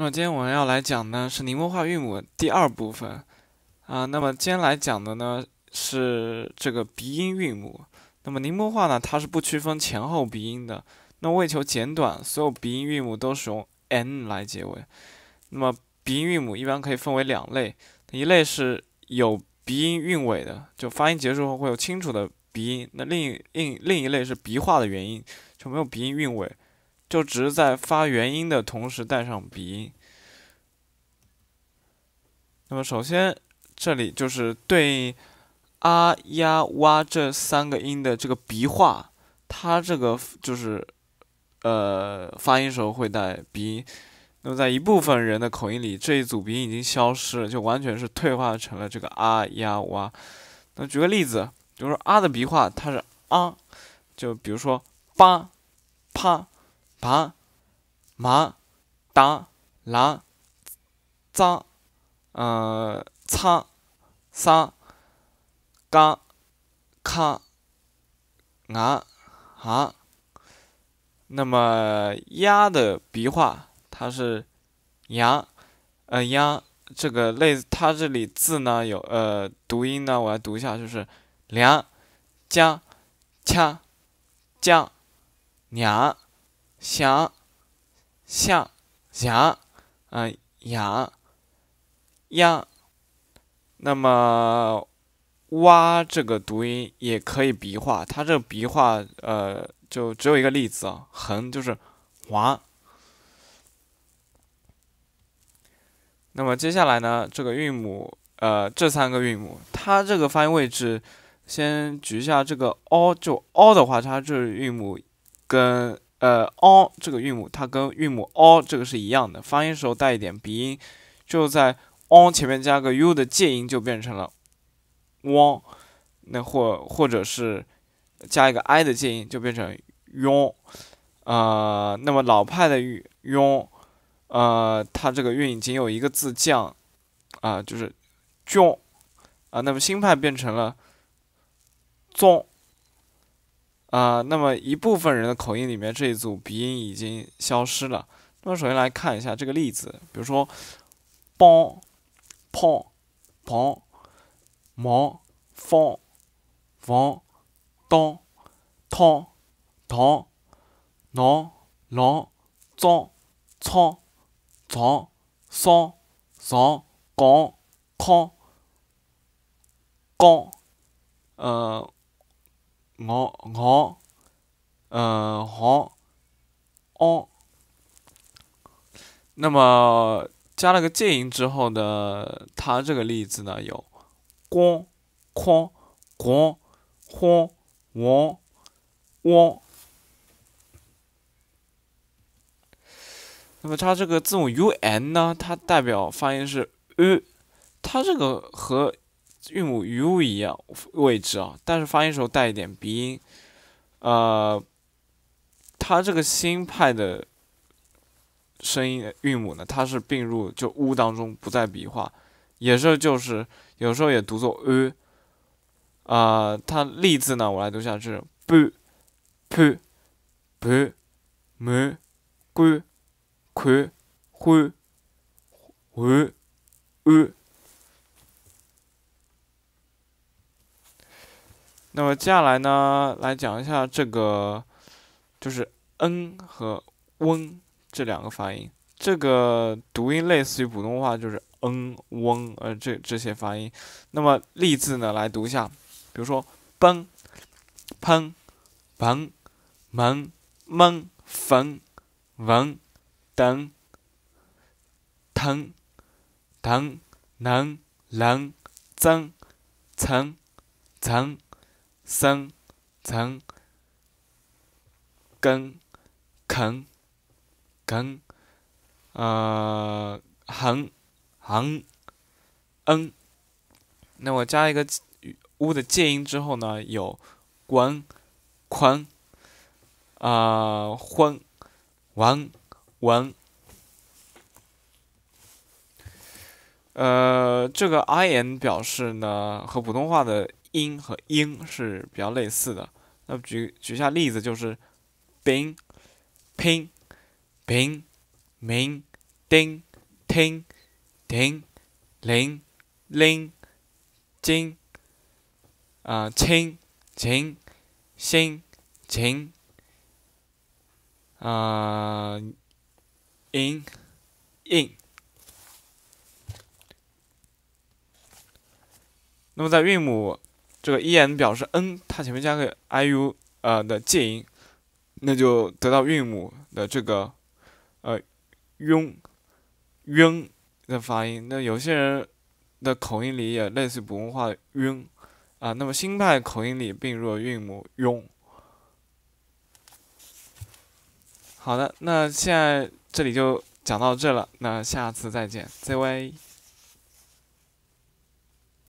那么今天我们要来讲呢是宁波话韵母第二部分，啊，那么今天来讲的呢是这个鼻音韵母。那么宁波话呢它是不区分前后鼻音的，那为求简短，所有鼻音韵母都是用 n 来结尾。那么鼻音韵母一般可以分为两类，一类是有鼻音韵尾的，就发音结束后会有清楚的鼻音；那另另另一类是鼻化的原因，就没有鼻音韵尾。就只是在发元音的同时带上鼻音。那么，首先这里就是对“啊”“呀”“哇”这三个音的这个鼻化，它这个就是呃发音时候会带鼻音。那么，在一部分人的口音里，这一组鼻音已经消失，了，就完全是退化成了这个“啊”“呀”“哇”。那举个例子，比如说“啊”的鼻化，它是“啊”，就比如说“吧啪”。爬、马达、浪、张、呃、仓、桑嘎、康、啊、啊，那么“鸭的笔画，它是“羊呃“鸭这个类，它这里字呢有呃读音呢，我来读一下，就是良将枪将娘。想象，象，啊象，羊，那么蛙这个读音也可以笔画，它这个笔画呃就只有一个例子啊，横就是滑。那么接下来呢，这个韵母呃这三个韵母，它这个发音位置，先举一下这个 o，就 o 的话，它这韵母跟呃 o n 这个韵母，它跟韵母 o 这个是一样的，发音时候带一点鼻音，就在 o n 前面加个 u 的介音就变成了 ang，那或或者是加一个 i 的介音就变成 ung，啊，那么老派的 ung，呃，它这个韵仅有一个字降，啊，就是 u n 啊，那么新派变成了 zong。啊，那么一部分人的口音里面这一组鼻音已经消失了。那么首先来看一下这个例子，比如说，帮、胖、庞、忙、方、王、当、汤、唐、囊、郎、脏、仓、藏、桑、藏、刚、康、刚，嗯。我我，嗯，好，哦。那么加了个介音之后的，它这个例子呢有光、框、光、慌、王、汪。那么它这个字母 U N 呢，它代表发音是 U，它这个和。韵母 u 一样位置啊，但是发音时候带一点鼻音。呃，它这个新派的声音韵母呢，它是并入就 u 当中，不再笔画，也是就是有时候也读作 u。呃，它例字呢，我来读下去：半、盼、盼、满、关、u 欢、换、u。那么接下来呢，来讲一下这个就是 “n” 和“翁”这两个发音。这个读音类似于普通话，就是 “n”、“翁”呃这这些发音。那么例字呢，来读一下，比如说“崩”“喷”、“盆”、“门”、“闷”、“粉”、“文”“等”“腾”、“腾”、“能”“能”“增”“层”“层”。生、层根、肯、肯、啊、横、横、嗯，那我加一个 u 的介音之后呢，有滚、宽，啊、昏、文、文。呃，这个 i n 表示呢，和普通话的。音和音是比较类似的。那举举一下例子，就是，bin，pin，ping，ming，ding，ting，ting，ling，ling，jing，啊，qing，qing，xing，qing，啊，ying，ying。那么在韵母。这个 en 表示 n，它前面加个 iu 呃的介音，那就得到韵母的这个呃 unun 的发音。那有些人的口音里也类似普通话 un 啊，那么新派口音里并入韵母 un。好的，那现在这里就讲到这了，那下次再见，再会。